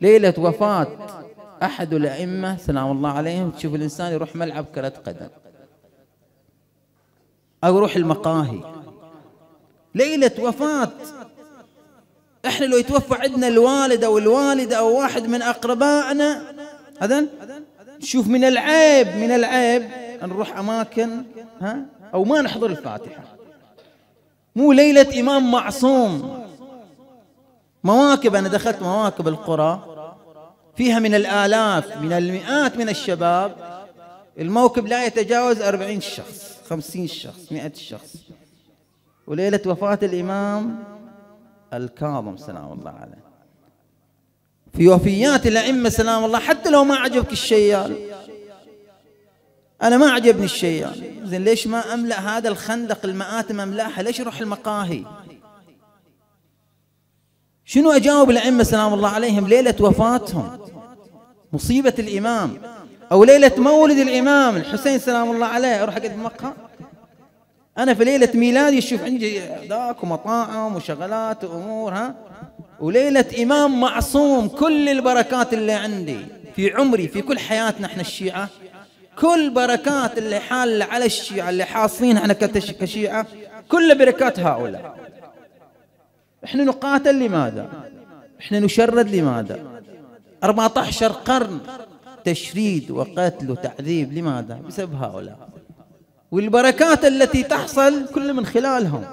ليلة وفاة أحد الأئمة سلام الله عليهم تشوف الإنسان يروح ملعب كرة قدم أو يروح المقاهي ليلة وفاة إحنا لو يتوفى عندنا الوالد أو الوالدة أو واحد من أقربائنا هذا شوف من العيب من العيب نروح أماكن ها أو ما نحضر الفاتحة مو ليلة إمام معصوم مواكب أنا دخلت مواكب القرى فيها من الآلاف من المئات من الشباب الموكب لا يتجاوز أربعين شخص خمسين شخص مئة شخص وليلة وفاة الإمام الكاظم سلام الله عليه في وفيات الأئمة سلام الله حتى لو ما عجبك الشيال أنا ما عجبني الشيال زين ليش ما أملأ هذا الخندق المآتم أملأها ليش أروح المقاهي شنو أجاوب الأئمة سلام الله عليهم ليلة وفاتهم مصيبة الإمام أو ليلة مولد الإمام الحسين سلام الله عليه أروح أقعد مقهى أنا في ليلة ميلادي شوف عندي ذاك ومطاعم وشغلات وأمور ها وليلة إمام معصوم كل البركات اللي عندي في عمري في كل حياتنا احنا الشيعة كل بركات اللي حال على الشيعة اللي حاصلين احنا كشيعة كل بركات هؤلاء احنا نقاتل لماذا احنا نشرد لماذا 14 قرن تشريد وقتل وتعذيب لماذا بسبب هؤلاء والبركات التي تحصل كل من خلالهم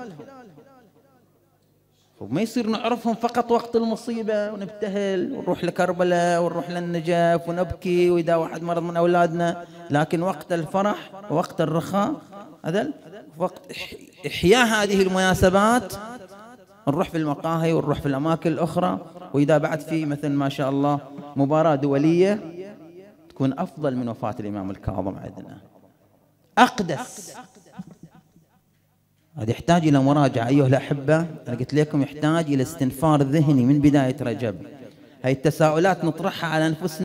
وما يصير نعرفهم فقط وقت المصيبة ونبتهل ونروح لكربلاء ونروح للنجف ونبكي وإذا واحد مرض من أولادنا لكن وقت الفرح ووقت الرخاء هذا وقت إحياء هذه المناسبات نروح في المقاهي ونروح في الأماكن الأخرى وإذا بعد في مثل ما شاء الله مباراة دولية تكون أفضل من وفاة الإمام الكاظم عندنا أقدس هذا يحتاج إلى مراجعة أيها الأحبة أنا قلت لكم يحتاج إلى استنفار ذهني من بداية رجب هاي التساؤلات نطرحها على أنفسنا